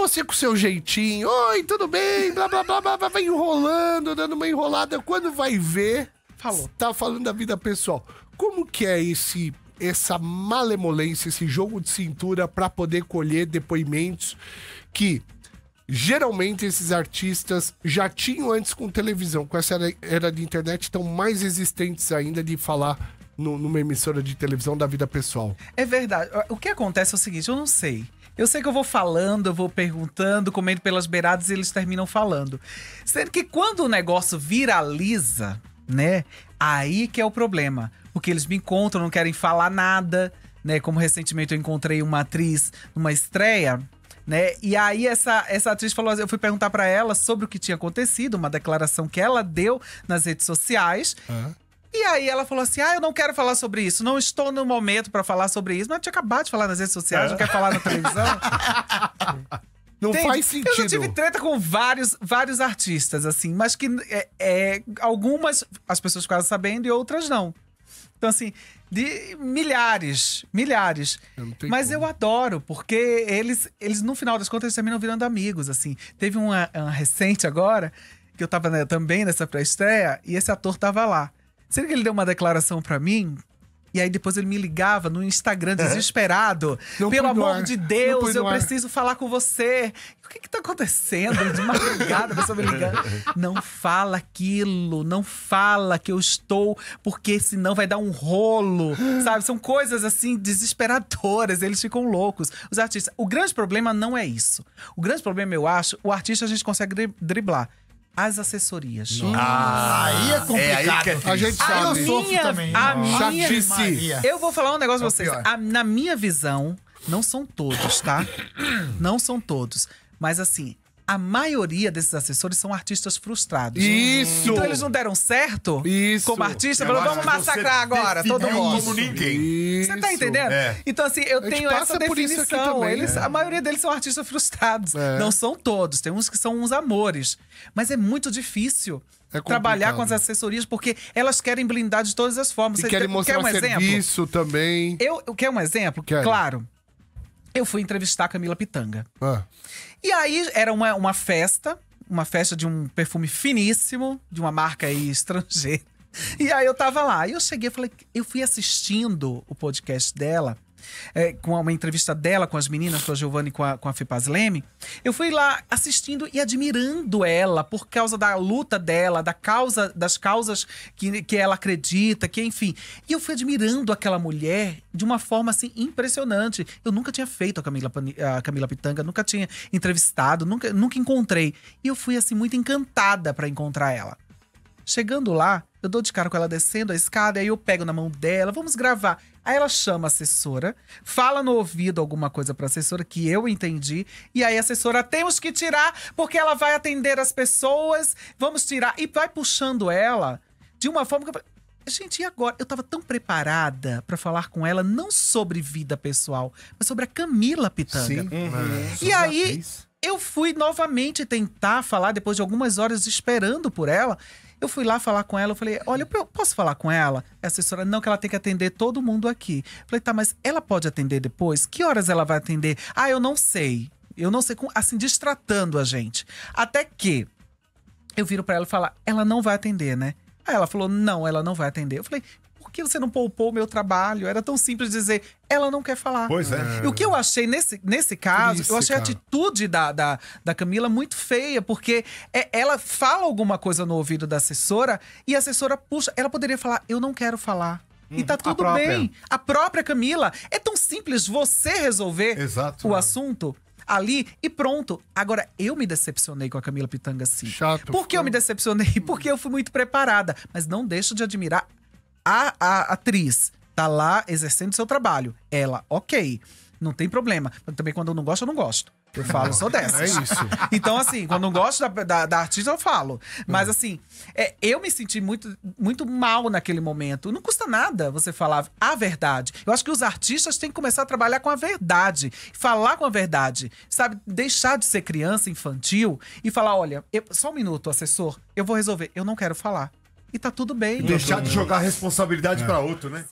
você com seu jeitinho, oi, tudo bem, blá, blá, blá, blá, vai enrolando, dando uma enrolada. Quando vai ver, Falou. tá falando da vida pessoal. Como que é esse essa malemolência, esse jogo de cintura para poder colher depoimentos que geralmente esses artistas já tinham antes com televisão, com essa era, era de internet, estão mais existentes ainda de falar no, numa emissora de televisão da vida pessoal. É verdade. O que acontece é o seguinte, eu não sei. Eu sei que eu vou falando, eu vou perguntando, comendo pelas beiradas e eles terminam falando. Sendo que quando o negócio viraliza, né? Aí que é o problema. Porque eles me encontram, não querem falar nada, né? Como recentemente eu encontrei uma atriz numa estreia. Né? E aí essa, essa atriz falou, eu fui perguntar para ela sobre o que tinha acontecido, uma declaração que ela deu nas redes sociais. Uhum. E aí ela falou assim: Ah, eu não quero falar sobre isso, não estou no momento para falar sobre isso. Mas eu tinha acabado de falar nas redes sociais, é. não quer falar na televisão. Não faz sentido. Eu já tive treta com vários, vários artistas, assim, mas que é, é, algumas as pessoas quase sabendo e outras não. Então, assim, de milhares, milhares. Eu mas como. eu adoro, porque eles, eles, no final das contas, eles terminam virando amigos, assim. Teve uma, uma recente agora, que eu tava né, também nessa pré-estreia, e esse ator tava lá. Será que ele deu uma declaração para mim? E aí depois ele me ligava no Instagram, desesperado. Pelo amor de Deus, eu preciso falar com você. O que que tá acontecendo? De madrugada, a pessoa me ligando. Não fala aquilo, não fala que eu estou, porque senão vai dar um rolo, sabe? São coisas assim desesperadoras, eles ficam loucos. Os artistas. O grande problema não é isso. O grande problema, eu acho, o artista a gente consegue driblar as assessorias. Ah, aí é complicado. É, aí é, é a gente sabe. A minha, também. A minha, Eu vou falar um negócio pra é vocês. A, na minha visão, não são todos, tá? Não são todos. Mas assim, a maioria desses assessores são artistas frustrados. Isso! Então eles não deram certo Isso. como artista, falou, vamos massacrar agora, todo mundo. Como ninguém. Isso. Você tá entendendo? É. Então, assim, eu tenho essa definição. Também, eles, é. A maioria deles são artistas frustrados. É. Não são todos, tem uns que são uns amores. Mas é muito difícil. É trabalhar com as assessorias, porque elas querem blindar de todas as formas. E Você querem mostrar quer um serviço exemplo? também. Eu, eu quero um exemplo? Quero. Claro eu fui entrevistar a Camila Pitanga. Ah. E aí era uma, uma festa, uma festa de um perfume finíssimo, de uma marca aí estrangeira. E aí eu tava lá. E eu cheguei e falei, eu fui assistindo o podcast dela é, com uma entrevista dela com as meninas, com a Giovanna e com a, com a Fipaz Leme, eu fui lá assistindo e admirando ela por causa da luta dela, da causa, das causas que, que ela acredita, que enfim. E eu fui admirando aquela mulher de uma forma assim impressionante. Eu nunca tinha feito a Camila, a Camila Pitanga, nunca tinha entrevistado, nunca, nunca encontrei. E eu fui assim muito encantada para encontrar ela. Chegando lá, eu dou de cara com ela descendo a escada, aí eu pego na mão dela, vamos gravar. Aí ela chama a assessora, fala no ouvido alguma coisa pra assessora, que eu entendi. E aí a assessora, temos que tirar, porque ela vai atender as pessoas, vamos tirar. E vai puxando ela de uma forma que eu Gente, e agora? Eu tava tão preparada para falar com ela, não sobre vida pessoal, mas sobre a Camila Pitanga. Sim. Uhum. uhum. É. E aí, eu fui novamente tentar falar depois de algumas horas esperando por ela. Eu fui lá falar com ela, eu falei, olha, eu posso falar com ela? A assessora, não, que ela tem que atender todo mundo aqui. Eu falei, tá, mas ela pode atender depois? Que horas ela vai atender? Ah, eu não sei. Eu não sei, assim, distratando a gente. Até que eu viro para ela e falo, ela não vai atender, né? Aí ela falou, não, ela não vai atender. Eu falei, por que você não poupou o meu trabalho? Era tão simples dizer, ela não quer falar. Pois é. E o que eu achei nesse, nesse caso, Isso, eu achei cara. a atitude da, da, da Camila muito feia, porque é, ela fala alguma coisa no ouvido da assessora e a assessora puxa. Ela poderia falar, eu não quero falar. E uhum. tá tudo a bem. A própria Camila. É tão simples você resolver Exato, o é. assunto ali e pronto. Agora, eu me decepcionei com a Camila Pitanga sim. Chato. Por que eu me decepcionei? Porque eu fui muito preparada. Mas não deixo de admirar a, a atriz tá lá exercendo seu trabalho. Ela, ok, não tem problema. Mas também quando eu não gosto, eu não gosto. Eu falo, sou dessa. É isso. Então, assim, quando não gosto da, da, da artista, eu falo. Mas, hum. assim, é, eu me senti muito, muito mal naquele momento. Não custa nada você falar a verdade. Eu acho que os artistas têm que começar a trabalhar com a verdade. Falar com a verdade. Sabe? Deixar de ser criança infantil e falar: olha, eu, só um minuto, assessor, eu vou resolver. Eu não quero falar e tá tudo bem. Deixar de uhum. jogar a responsabilidade é. pra outro, né?